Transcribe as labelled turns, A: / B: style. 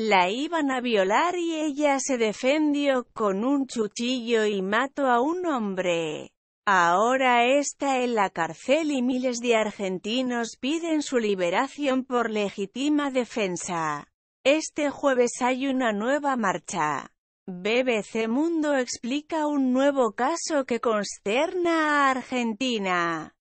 A: La iban a violar y ella se defendió con un chuchillo y mató a un hombre. Ahora está en la cárcel y miles de argentinos piden su liberación por legítima defensa. Este jueves hay una nueva marcha. BBC Mundo explica un nuevo caso que consterna a Argentina.